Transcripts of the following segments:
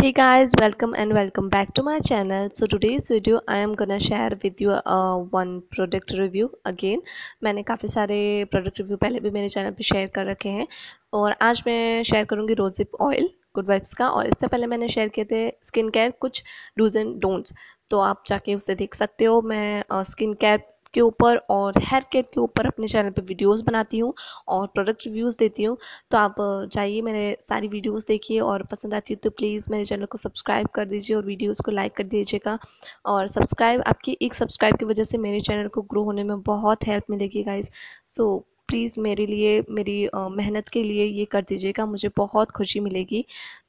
hey guys welcome and welcome back to my channel so today's video i am gonna share with you uh, one product review again मैंने काफ़ी सारे product review पहले भी मेरे channel पे share कर रखे हैं और आज मैं share करूँगी रोजिप oil गुड वाइब्स का और इससे पहले मैंने शेयर किए थे स्किन केयर कुछ डूज एंड डोंट्स तो आप जाके उसे देख सकते हो मैं स्किन केयर के ऊपर और हेयर केयर के ऊपर अपने चैनल पे वीडियोस बनाती हूँ और प्रोडक्ट रिव्यूज़ देती हूँ तो आप जाइए मेरे सारी वीडियोस देखिए और पसंद आती है तो प्लीज़ मेरे चैनल को सब्सक्राइब कर दीजिए और वीडियोज़ को लाइक कर दीजिएगा और सब्सक्राइब आपकी एक सब्सक्राइब की वजह से मेरे चैनल को ग्रो होने में बहुत हेल्प मिलेगी गाइज सो प्लीज़ मेरे लिए मेरी मेहनत के लिए ये कर दीजिएगा मुझे बहुत खुशी मिलेगी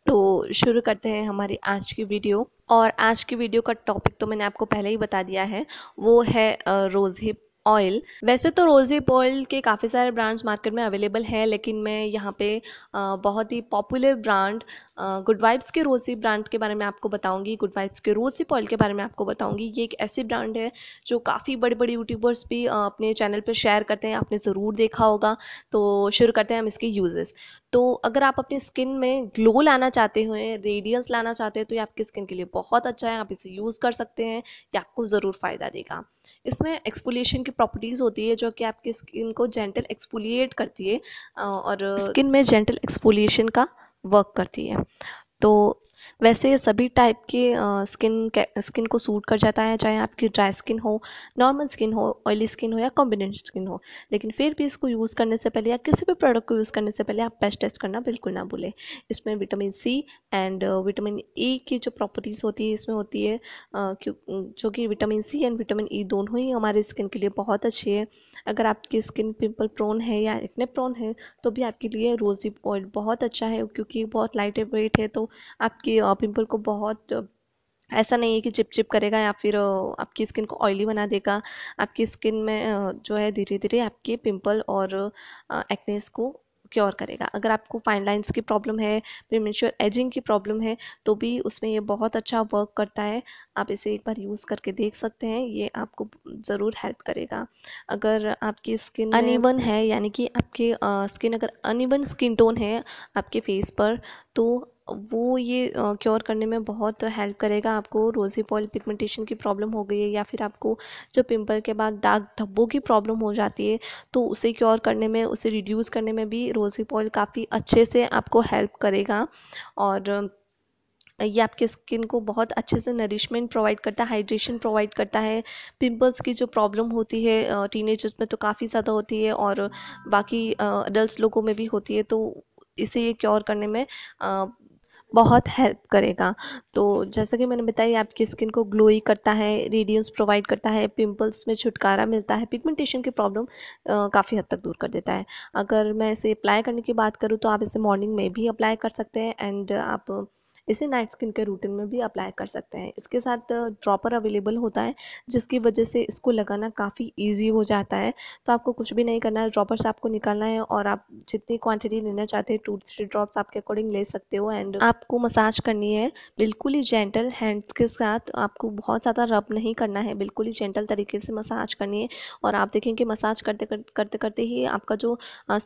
तो शुरू करते हैं हमारी आज की वीडियो और आज की वीडियो का टॉपिक तो मैंने आपको पहले ही बता दिया है वो है रोज़ हिप ऑयल वैसे तो रोज़ हिप ऑयल के काफ़ी सारे ब्रांड्स मार्केट में अवेलेबल हैं लेकिन मैं यहाँ पे बहुत ही पॉपुलर ब्रांड गुड वाइब्स के रोज़ी ब्रांड के बारे में आपको बताऊंगी गुड वाइब्स के रोज़ी पॉइल के बारे में आपको बताऊंगी ये एक ऐसी ब्रांड है जो काफ़ी बड़े बड़े यूट्यूबर्स भी अपने चैनल पर शेयर करते हैं आपने ज़रूर देखा होगा तो शुरू करते हैं हम इसके यूजेस तो अगर आप अपनी स्किन में ग्लो लाना चाहते हैं रेडियंस लाना चाहते हैं तो ये आपकी स्किन के लिए बहुत अच्छा है आप इसे यूज़ कर सकते हैं ये आपको ज़रूर फ़ायदा देगा इसमें एक्सफोलिएशन की प्रॉपर्टीज़ होती है जो कि आपकी स्किन को जेंटल एक्सफोलिएट करती है और स्किन में जेंटल एक्सफोलिएशन का वर्क करती है तो वैसे सभी टाइप के स्किन स्किन को सूट कर जाता है चाहे आपकी ड्राई स्किन हो नॉर्मल स्किन हो ऑयली स्किन हो या कॉम्बिनेट स्किन हो लेकिन फिर भी इसको यूज़ करने से पहले या किसी भी प्रोडक्ट को यूज़ करने से पहले आप पेस्ट टेस्ट करना बिल्कुल ना भूलें इसमें vitamin C and vitamin E की जो प्रॉपर्टीज़ होती है इसमें होती है जो कि vitamin C and vitamin E दोनों ही हमारे स्किन के लिए बहुत अच्छी है अगर आपकी स्किन पिम्पल प्रोन है या इतने प्रोन है तो भी आपके लिए रोजी ऑयल बहुत अच्छा है क्योंकि बहुत लाइट वेट है तो आपकी पिंपल को बहुत ऐसा नहीं है कि चिप चिप करेगा या फिर आपकी स्किन को ऑयली बना देगा आपकी स्किन में जो है धीरे धीरे आपके पिंपल और एक्नेस को क्योर करेगा अगर आपको फाइन लाइन्स की प्रॉब्लम है प्रीमेच्योर एजिंग की प्रॉब्लम है तो भी उसमें ये बहुत अच्छा वर्क करता है आप इसे एक बार यूज़ करके देख सकते हैं ये आपको ज़रूर हेल्प करेगा अगर आपकी स्किन अनइवन है यानी कि आपके स्किन अगर अनइवन स्किन टोन है आपके फेस पर तो वो ये क्योर करने में बहुत हेल्प करेगा आपको रोज़ी पॉल पिगमेंटेशन की प्रॉब्लम हो गई है या फिर आपको जो पिंपल के बाद दाग धब्बों की प्रॉब्लम हो जाती है तो उसे क्योर करने में उसे रिड्यूस करने में भी रोज़ी पॉल काफ़ी अच्छे से आपको हेल्प करेगा और ये आपके स्किन को बहुत अच्छे से नरिशमेंट प्रोवाइड करता है हाइड्रेशन प्रोवाइड करता है पिंपल्स की जो प्रॉब्लम होती है टीनेजर्स में तो काफ़ी ज़्यादा होती है और बाकी अडल्ट लोगों में भी होती है तो इसे ये क्योर करने में बहुत हेल्प करेगा तो जैसा कि मैंने बताया आपकी स्किन को ग्लोई करता है रेडियंस प्रोवाइड करता है पिंपल्स में छुटकारा मिलता है पिगमेंटेशन की प्रॉब्लम काफ़ी हद तक दूर कर देता है अगर मैं इसे अप्लाई करने की बात करूँ तो आप इसे मॉर्निंग में भी अप्लाई कर सकते हैं एंड आप इसे नाइट स्किन के रूटीन में भी अप्लाई कर सकते हैं इसके साथ ड्रॉपर अवेलेबल होता है जिसकी वजह से इसको लगाना काफ़ी ईजी हो जाता है तो आपको कुछ भी नहीं करना है ड्रॉपर से आपको निकालना है और आप जितनी क्वान्टिटी लेना चाहते हैं टू थ्री ड्रॉप्स आपके अकॉर्डिंग ले सकते हो एंड आपको मसाज करनी है बिल्कुल ही जेंटल हैंड्स के साथ आपको बहुत ज़्यादा रब नहीं करना है बिल्कुल ही जेंटल तरीके से मसाज करनी है और आप देखेंगे मसाज करते करते करते ही आपका जो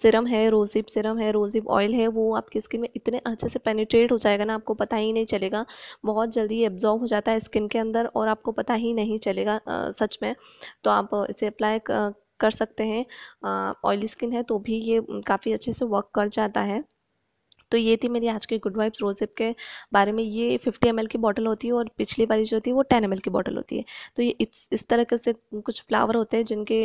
सिरम है रोजिप सिरम है रोजिप ऑयल है वो आपकी स्किन में इतने अच्छे से पेनिट्रेट हो जाएगा ना आपको पता पता ही नहीं चलेगा बहुत जल्दी एब्जॉर्व हो जाता है स्किन के अंदर और आपको पता ही नहीं चलेगा आ, सच में तो आप इसे अप्लाई कर सकते हैं ऑयली स्किन है तो भी ये काफ़ी अच्छे से वर्क कर जाता है तो ये थी मेरी आज की गुड वाइब्स रोजेप के बारे में ये 50 एम की बॉटल होती है और पिछली वाली जो होती है वो 10 एम की बॉटल होती है तो ये इस इस तरह से कुछ फ्लावर होते हैं जिनके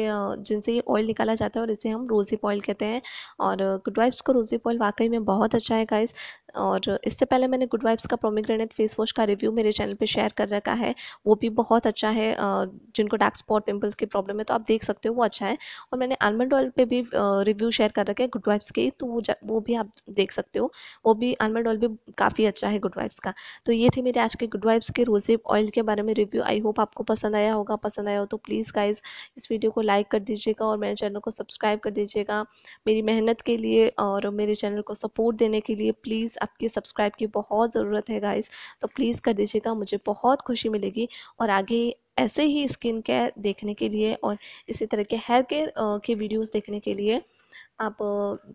जिनसे ये ऑयल निकाला जाता है और इसे हम रोजिप ऑयल कहते हैं और गुड वाइब्स को रोजिप ऑयल वाकई में बहुत अच्छा है गाइस और इससे पहले मैंने गुड वाइब्स का प्रोमीग्रेनेट फेस वॉश का रिव्यू मेरे चैनल पे शेयर कर रखा है वो भी बहुत अच्छा है जिनको डार्क स्पॉट पिंपल्स की प्रॉब्लम है तो आप देख सकते हो वो अच्छा है और मैंने आलमंड ऑयल पे भी रिव्यू शेयर कर रखे है गुड वाइब्स के तो वो वो भी आप देख सकते हो वो भी आलमंड ऑयल भी काफ़ी अच्छा है गुड वाइब्स का तो ये थे मेरे आज के गुड वाइब्स के रोजेब ऑयल के बारे में रिव्यू आई होप आपको पसंद आया होगा पसंद आया हो तो प्लीज़ गाइज इस वीडियो को लाइक कर दीजिएगा और मेरे चैनल को सब्सक्राइब कर दीजिएगा मेरी मेहनत के लिए और मेरे चैनल को सपोर्ट देने के लिए प्लीज़ आपकी सब्सक्राइब की बहुत ज़रूरत है गाइस तो प्लीज़ कर दीजिएगा मुझे बहुत खुशी मिलेगी और आगे ऐसे ही स्किन केयर देखने के लिए और इसी तरह के हेयर केयर के वीडियोज़ देखने के लिए आप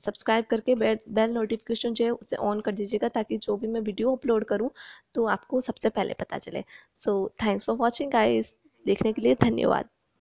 सब्सक्राइब करके बेल बेल नोटिफिकेशन जो है उसे ऑन कर दीजिएगा ताकि जो भी मैं वीडियो अपलोड करूं तो आपको सबसे पहले पता चले so thanks for watching guys देखने के लिए धन्यवाद